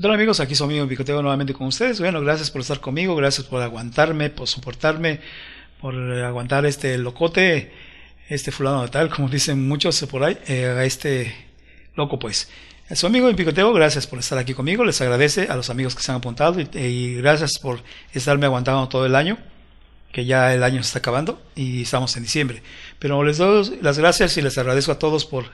Hola amigos, aquí su amigo Picoteo nuevamente con ustedes. Bueno, gracias por estar conmigo, gracias por aguantarme, por soportarme, por aguantar este locote, este fulano de tal, como dicen muchos por ahí, eh, a este loco pues. Su amigo en Picoteo, gracias por estar aquí conmigo, les agradece a los amigos que se han apuntado y, eh, y gracias por estarme aguantando todo el año que ya el año se está acabando y estamos en diciembre. Pero les doy las gracias y les agradezco a todos por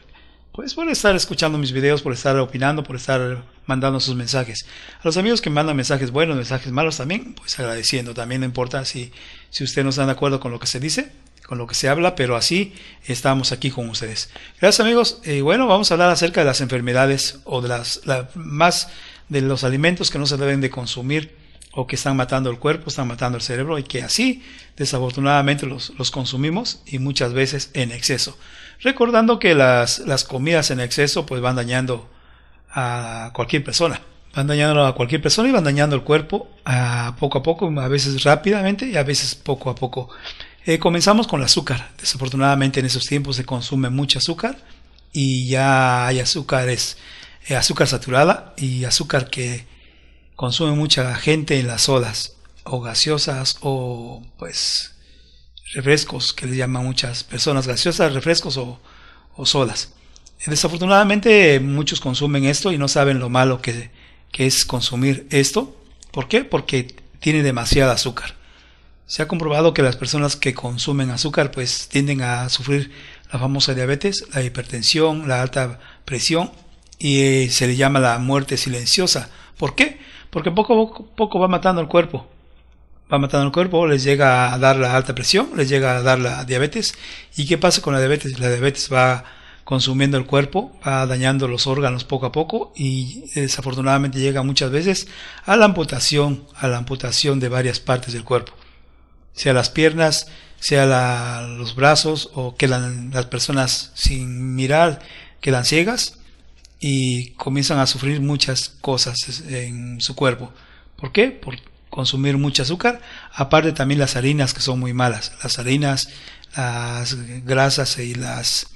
pues por estar escuchando mis videos, por estar opinando, por estar mandando sus mensajes. A los amigos que mandan mensajes buenos, mensajes malos también, pues agradeciendo. También no importa si, si usted no están de acuerdo con lo que se dice, con lo que se habla, pero así estamos aquí con ustedes. Gracias amigos. y eh, bueno, vamos a hablar acerca de las enfermedades o de las más de los alimentos que no se deben de consumir o que están matando el cuerpo, están matando el cerebro y que así desafortunadamente los, los consumimos y muchas veces en exceso. Recordando que las, las, comidas en exceso pues van dañando a cualquier persona. Van dañando a cualquier persona y van dañando el cuerpo a poco a poco, a veces rápidamente y a veces poco a poco. Eh, comenzamos con el azúcar. Desafortunadamente en esos tiempos se consume mucho azúcar y ya hay azúcares, eh, azúcar saturada y azúcar que consume mucha gente en las olas, o gaseosas o pues refrescos que le llaman muchas personas gaseosas, refrescos o, o Desafortunadamente muchos consumen esto y no saben lo malo que, que es consumir esto. ¿Por qué? Porque tiene demasiado azúcar. Se ha comprobado que las personas que consumen azúcar pues tienden a sufrir la famosa diabetes, la hipertensión, la alta presión y eh, se le llama la muerte silenciosa. ¿Por qué? Porque poco a poco, va matando el cuerpo. Va matando el cuerpo, les llega a dar la alta presión, les llega a dar la diabetes. ¿Y qué pasa con la diabetes? La diabetes va consumiendo el cuerpo, va dañando los órganos poco a poco y eh, desafortunadamente llega muchas veces a la amputación, a la amputación de varias partes del cuerpo, sea las piernas, sea los brazos o que las personas sin mirar quedan ciegas y comienzan a sufrir muchas cosas en su cuerpo. ¿Por qué? Por consumir mucho azúcar, aparte también las harinas que son muy malas, las harinas, las grasas y las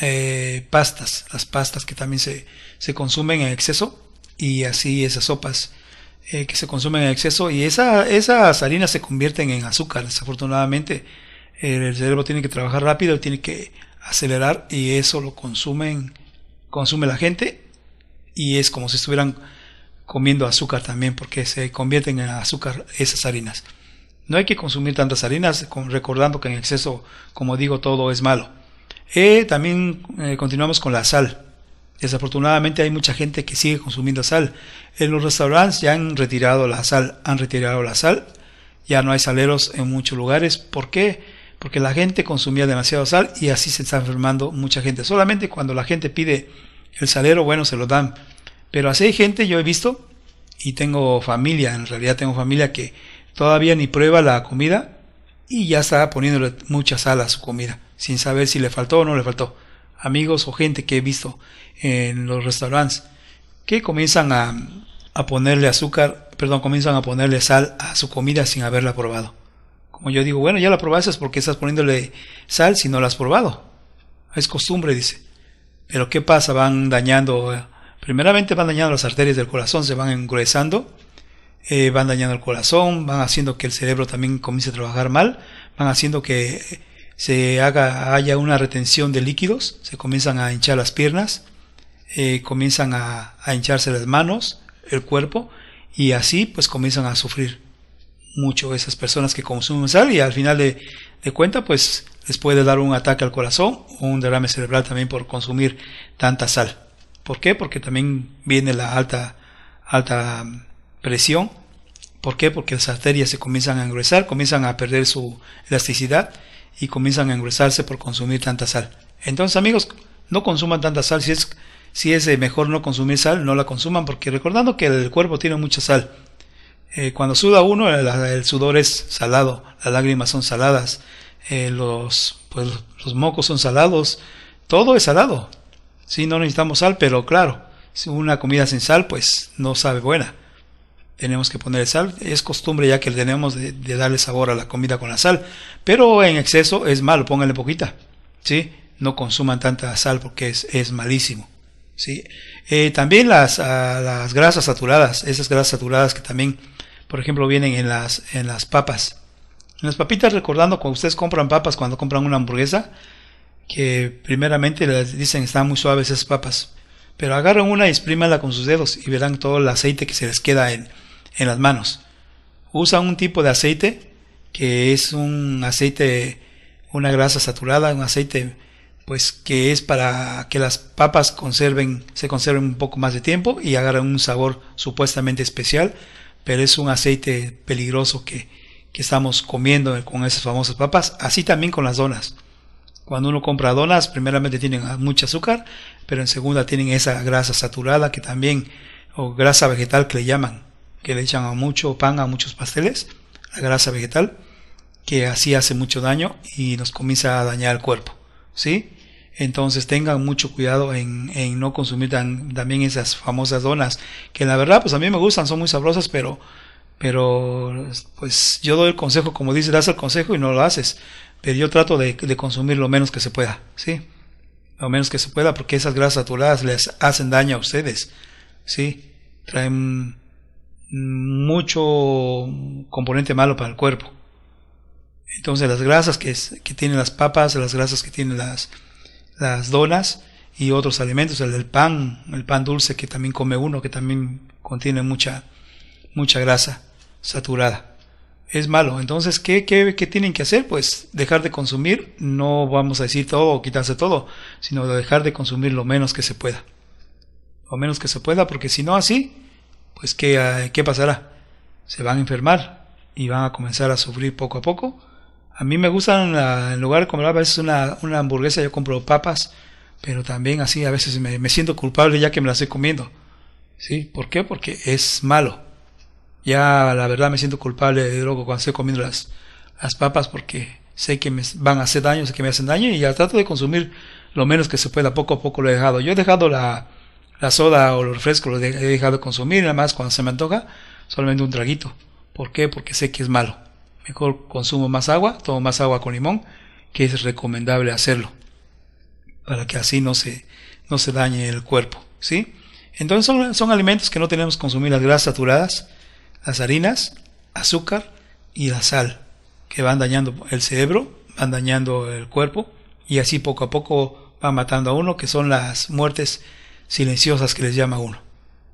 eh, pastas, las pastas que también se, consumen en exceso y así esas sopas eh, que se consumen en exceso y esa, esas harinas se convierten en azúcar, desafortunadamente el cerebro tiene que trabajar rápido, tiene que acelerar y eso lo consumen consume la gente y es como si estuvieran comiendo azúcar también porque se convierten en azúcar esas harinas. No hay que consumir tantas harinas, con, recordando que en exceso, como digo, todo es malo. Eh, también eh, continuamos con la sal. Desafortunadamente hay mucha gente que sigue consumiendo sal. En los restaurantes ya han retirado la sal, han retirado la sal. Ya no hay saleros en muchos lugares. ¿Por qué? porque la gente consumía demasiado sal y así se está enfermando mucha gente. Solamente cuando la gente pide el salero, bueno, se lo dan. Pero así hay gente, yo he visto, y tengo familia, en realidad tengo familia que todavía ni prueba la comida y ya está poniéndole mucha sal a su comida, sin saber si le faltó o no le faltó. Amigos o gente que he visto en los restaurantes que comienzan a, a ponerle azúcar, perdón, comienzan a ponerle sal a su comida sin haberla probado yo digo, bueno, ya la probaste porque estás poniéndole sal si no la has probado. Es costumbre, dice. Pero ¿qué pasa? Van dañando, eh, primeramente van dañando las arterias del corazón, se van engruesando, eh, van dañando el corazón, van haciendo que el cerebro también comience a trabajar mal, van haciendo que eh, se haga, haya una retención de líquidos, se comienzan a hinchar las piernas, comienzan a hincharse las manos, el cuerpo, y así pues comienzan a sufrir mucho esas personas que consumen sal y al final de, de cuenta pues les puede dar un ataque al corazón o un derrame cerebral también por consumir tanta sal. ¿Por qué? Porque también viene la alta, alta mm, presión. ¿Por qué? Porque las arterias se comienzan a ingresar comienzan a perder su elasticidad y comienzan a engruesarse por consumir tanta sal. Entonces amigos, no consuman tanta sal. Si es, si es mejor no consumir sal, no la consuman porque recordando que el cuerpo tiene mucha sal eh, cuando suda uno, el, sudor es salado, las lágrimas son saladas, eh, los, pues, los mocos son salados, todo es salado. Sí, no necesitamos sal, pero claro, si una comida sin sal, pues no sabe buena. Tenemos que poner sal, es costumbre ya que le tenemos de, darle sabor a la comida con la sal, pero en exceso es malo, pónganle poquita, ¿sí? No consuman tanta sal porque es, malísimo. ¿sí? Eh, también las, ah, las grasas saturadas, esas grasas saturadas que también por ejemplo, vienen en las, en las papas. En las papitas, recordando cuando ustedes compran papas, cuando compran una hamburguesa, que primeramente les dicen están muy suaves esas papas. Pero agarran una y exprímanla con sus dedos y verán todo el aceite que se les queda en, en las manos. Usan un tipo de aceite que es un aceite, una grasa saturada, un aceite pues que es para que las papas conserven, se conserven un poco más de tiempo y agarren un sabor supuestamente especial pero es un aceite peligroso que, estamos comiendo con esas famosas papas, así también con las donas. Cuando uno compra donas, primeramente tienen mucho azúcar, pero en segunda tienen esa grasa saturada que también, o grasa vegetal que le llaman, que le echan a mucho pan, a muchos pasteles, la grasa vegetal, que así hace mucho daño y nos comienza a dañar el cuerpo. ¿Sí? Entonces tengan mucho cuidado en, en no consumir tan, también esas famosas donas, que la verdad pues a mí me gustan, son muy sabrosas, pero, pero pues yo doy el consejo, como dice, das el consejo y no lo haces, pero yo trato de, consumir lo menos que se pueda, ¿sí? Lo menos que se pueda, porque esas grasas saturadas les hacen daño a ustedes, ¿sí? Traen mucho componente malo para el cuerpo. Entonces las grasas que, que tienen las papas, las grasas que tienen las, las donas y otros alimentos, el del pan, el pan dulce que también come uno, que también contiene mucha, mucha grasa saturada. Es malo. Entonces, ¿qué, ¿qué, qué, tienen que hacer? Pues dejar de consumir, no vamos a decir todo quitarse todo, sino dejar de consumir lo menos que se pueda. Lo menos que se pueda, porque si no así, pues ¿qué, qué pasará? Se van a enfermar y van a comenzar a sufrir poco a poco a mí me gustan, ah, en lugar de comer, a veces una, una, hamburguesa, yo compro papas, pero también así a veces me, siento culpable ya que me las estoy comiendo. ¿Sí? ¿Por qué? Porque es malo. Ya la verdad me siento culpable de luego cuando estoy comiendo las, las papas porque sé que me van a hacer daño, sé que me hacen daño y ya trato de consumir lo menos que se pueda, poco a poco lo he dejado. Yo he dejado la, la soda o los refresco, lo he dejado de consumir, nada más cuando se me antoja, solamente un traguito. ¿Por qué? Porque sé que es malo mejor consumo más agua, tomo más agua con limón, que es recomendable hacerlo, para que así no se, no se dañe el cuerpo, ¿sí? Entonces son, alimentos que no tenemos que consumir las grasas saturadas, las harinas, azúcar y la sal, que van dañando el cerebro, van dañando el cuerpo y así poco a poco van matando a uno, que son las muertes silenciosas que les llama uno.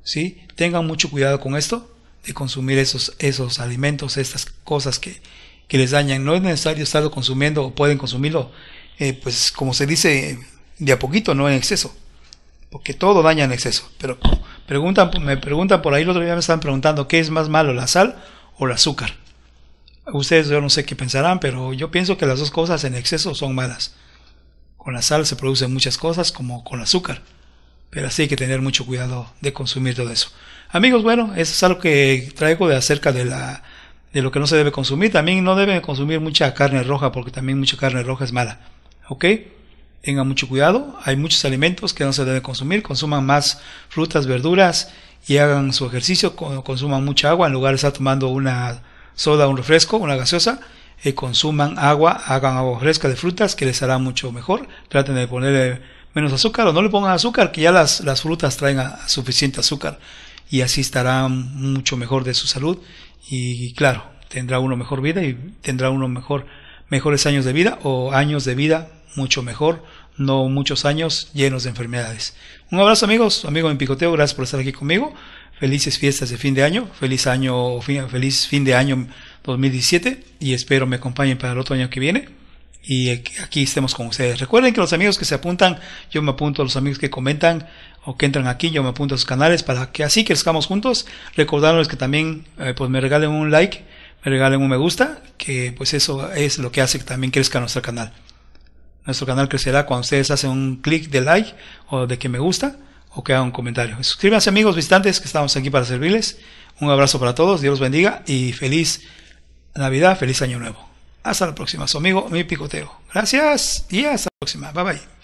¿Sí? Tengan mucho cuidado con esto de consumir esos, esos alimentos, estas cosas que, que les dañan. No es necesario estarlo consumiendo o pueden consumirlo, eh, pues como se dice, de a poquito, no en exceso. Porque todo daña en exceso. Pero preguntan, me preguntan por ahí, el otro día me estaban preguntando qué es más malo, la sal o el azúcar. Ustedes yo no sé qué pensarán, pero yo pienso que las dos cosas en exceso son malas. Con la sal se producen muchas cosas, como con el azúcar. Pero así hay que tener mucho cuidado de consumir todo eso. Amigos, bueno, eso es algo que traigo de acerca de la de lo que no se debe consumir. También no deben consumir mucha carne roja porque también mucha carne roja es mala. ¿Ok? Tengan mucho cuidado. Hay muchos alimentos que no se deben consumir. Consuman más frutas, verduras y hagan su ejercicio. Consuman mucha agua en lugar de estar tomando una soda, un refresco, una gaseosa. y eh, consuman agua, hagan agua fresca de frutas que les hará mucho mejor. Traten de poner menos azúcar o no le pongan azúcar, que ya las, frutas traen suficiente azúcar y así estará mucho mejor de su salud y claro, tendrá uno mejor vida y tendrá uno mejor, mejores años de vida o años de vida mucho mejor, no muchos años llenos de enfermedades. Un abrazo amigos, amigo en picoteo, gracias por estar aquí conmigo. Felices fiestas de fin de año, feliz año, feliz fin de año 2017 y espero me acompañen para el otro año que viene y aquí estemos con ustedes. Recuerden que los amigos que se apuntan, yo me apunto a los amigos que comentan o que entran aquí, yo me apunto a sus canales para que así crezcamos juntos. recordarles que también eh, pues me regalen un like, me regalen un me gusta, que pues eso es lo que hace que también crezca nuestro canal. Nuestro canal crecerá cuando ustedes hacen un clic de like o de que me gusta o que hagan un comentario. Suscríbanse amigos visitantes que estamos aquí para servirles. Un abrazo para todos, Dios los bendiga y feliz Navidad, feliz año nuevo. Hasta la próxima, su amigo Mi Picoteo. Gracias y hasta la próxima. Bye bye.